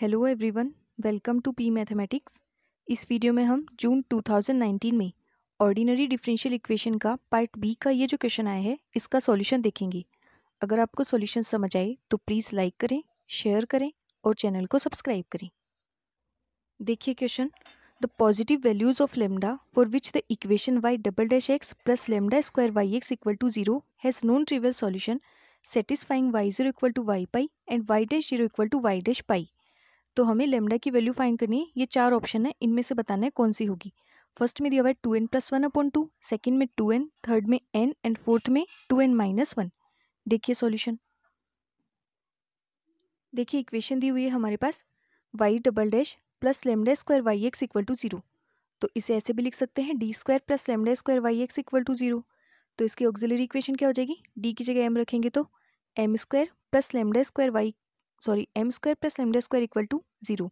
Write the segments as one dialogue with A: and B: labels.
A: hello everyone welcome to P mathematics इस video में हम जून 2019 में ऑर्डिनरी डिफरेंशियल इक्वेशन का पार्ट बी का ये जो क्वेश्चन आया है इसका सॉल्यूशन देखेंगे अगर आपको सॉल्यूशन समझ आए तो प्लीज़ लाइक करें शेयर करें और चैनल को सब्सक्राइब करें देखिए question the positive values of lambda for which the equation y double dash x plus lambda square y x equal to zero has non trivial solution satisfying y zero equal to y pi and y dash zero equal to y dash pi तो हमें lambda की value find करनी है ये चार option है इनमें से बताना है कौन सी होगी फर्स्ट में दिया हुआ है two N plus one upon two second में टू एन थर्ड में एन एंड फोर्थ में टू एन माइनस वन देखिए सॉल्यूशन देखिए इक्वेशन दी हुई है हमारे पास y double dash plus lambda square y x equal to zero तो इसे ऐसे भी लिख सकते हैं D square plus lambda square y x equal to zero तो इसकी ऑक्जिलरी इक्वेशन क्या हो जाएगी डी की जगह एम रखेंगे तो M square plus lambda square y sorry M square plus lambda square equal to zero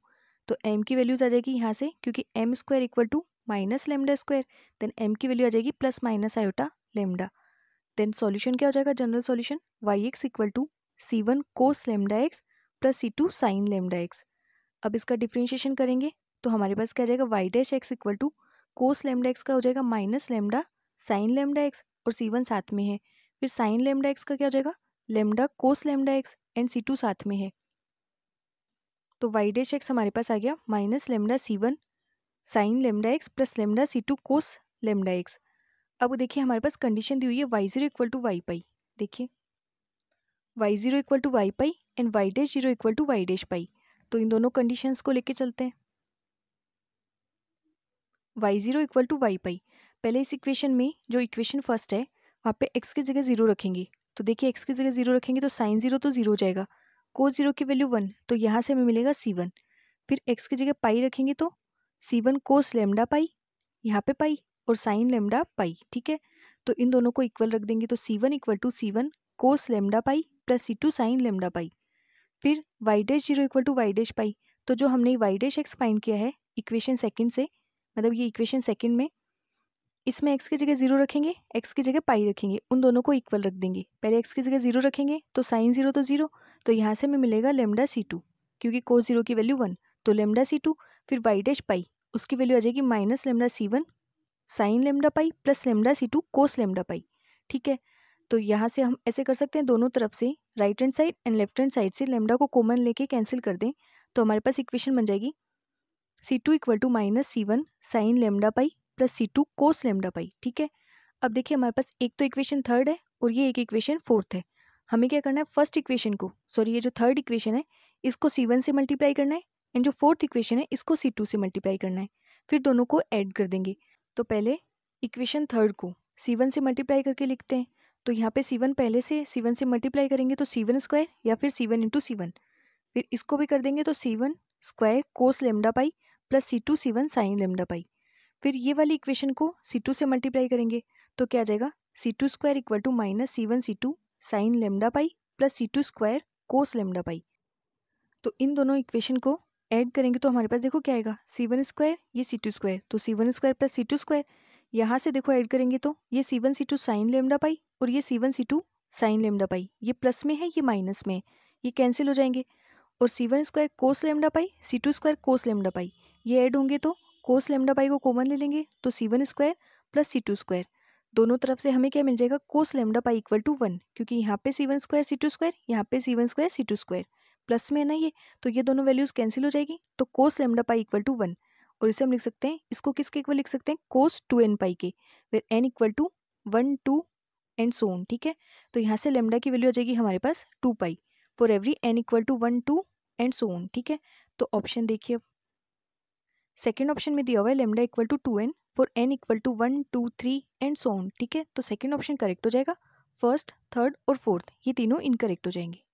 A: तो एम की वैल्यूज आ जाएगी यहाँ से क्योंकि M square equal to minus lambda square then M की वैल्यू आ जाएगी plus minus iota lambda then solution क्या हो जाएगा general solution y x equal to C one cos lambda x plus C two sine lambda x अब इसका differentiation करेंगे तो हमारे पास क्या आ जाएगा y dash x equal to cos lambda x का हो जाएगा minus lambda sine lambda x और सी वन साथ में है फिर साइन लेमडा एक्स का क्या हो जाएगा lambda cos lambda x and C two साथ में है तो वाई डैश एक्स हमारे पास आ गया minus lambda C one sine lambda x plus lambda C two cos lambda x अब देखिए हमारे पास कंडीशन दी हुई है y zero equal to y pi देखिए y zero equal to y pi and y dash zero equal to y dash pi तो इन दोनों कंडीशंस को लेके चलते हैं y zero equal to y pi पहले इस इक्वेशन में जो इक्वेशन फर्स्ट है वहाँ पे एक्स की जगह ज़ीरो रखेंगे तो देखिए एक्स की जगह ज़ीरो रखेंगे तो साइन ज़ीरो तो ज़ीरो हो जाएगा कोस जीरो की वैल्यू वन तो यहाँ से हमें मिलेगा सी वन फिर एक्स की जगह पाई रखेंगे तो सी वन कोस लेमडा पाई यहाँ पे पाई और साइन लेमडा पाई ठीक है तो इन दोनों को इक्वल रख देंगे तो C one equal to C one cos lambda pi plus C two sine lambda pi फिर y dash zero equal to y dash pi तो जो हमने वाई डैश एक्स फाइंड किया है इक्वेशन सेकंड से मतलब ये इक्वेशन सेकंड में इसमें एक्स की जगह जीरो रखेंगे एक्स की जगह पाई रखेंगे उन दोनों को इक्वल रख देंगे पहले एक्स की जगह जीरो रखेंगे तो साइन जीरो तो जीरो तो यहाँ से हमें मिलेगा लेमडा सी टू क्योंकि कोस जीरो की वैल्यू वन तो लेमडा सी टू फिर वाई डैश पाई उसकी वैल्यू आ जाएगी minus lambda C one sine lambda pi plus lambda C two cos lambda pi ठीक है तो यहाँ से हम ऐसे कर सकते हैं दोनों तरफ से right hand side and left hand side से लेमडा को कॉमन लेके कैंसिल कर दें तो हमारे पास इक्वेशन बन जाएगी C two equal to minus C one sine lambda pi plus C two cos lambda pi ठीक है अब देखिए हमारे पास एक तो इक्वेशन थर्ड है और ये एक इक्वेशन फोर्थ है हमें क्या करना है फर्स्ट इक्वेशन को सॉरी ये जो थर्ड इक्वेशन है इसको सी वन से मल्टीप्लाई करना है एंड जो फोर्थ इक्वेशन है इसको सी टू से मल्टीप्लाई करना है फिर दोनों को ऐड कर देंगे तो पहले इक्वेशन थर्ड को सी वन से मल्टीप्लाई करके लिखते हैं तो यहाँ पे सी वन पहले से सी वन से मल्टीप्लाई करेंगे तो सी वन स्क्वायर या फिर C one into C one फिर इसको भी कर देंगे तो C one square cos lambda pi plus C two C one sine lambda pi फिर ये वाली इक्वेशन को सी टू से मल्टीप्लाई करेंगे तो क्या आ जाएगा C two square equal to minus C one C two sine lambda pi plus C two square cos lambda pi तो इन दोनों इक्वेशन को ऐड करेंगे तो हमारे पास देखो क्या आएगा सी वन स्क्वायर ये सी टू स्क्वायर तो C one square plus C two square यहाँ से देखो ऐड करेंगे तो ये C one C two sine lambda pi और ये C one C two sine lambda pi ये प्लस में है ये माइनस में है ये कैंसिल हो जाएंगे और C one square cos lambda pi C two square cos lambda pi ये ऐड होंगे तो कोस लेमडा पाई को कॉमन ले लेंगे तो C one square plus C two square दोनों तरफ से हमें क्या मिल जाएगा cos lambda pi equal to one क्योंकि यहाँ पे C one square C two square यहाँ पे C one square C two square plus में है ना ये तो ये दोनों वैल्यूज़ कैंसिल हो जाएगी तो cos lambda pi equal to one और इसे हम लिख सकते हैं इसको किसके इक्वल लिख सकते हैं कोस टू एन पाई के फिर N equal to one two and so on ठीक है तो यहाँ से लेमडा की वैल्यू आ जाएगी हमारे पास two pi for every N equal to one two and so on ठीक है तो ऑप्शन देखिए अब सेकेंड ऑप्शन में दिया हुआ है lambda equal to two N for N equal to one two three and so on ठीक है तो सेकेंड ऑप्शन करेक्ट हो जाएगा फर्स्ट थर्ड और फोर्थ ये तीनों इनकरेक्ट हो जाएंगे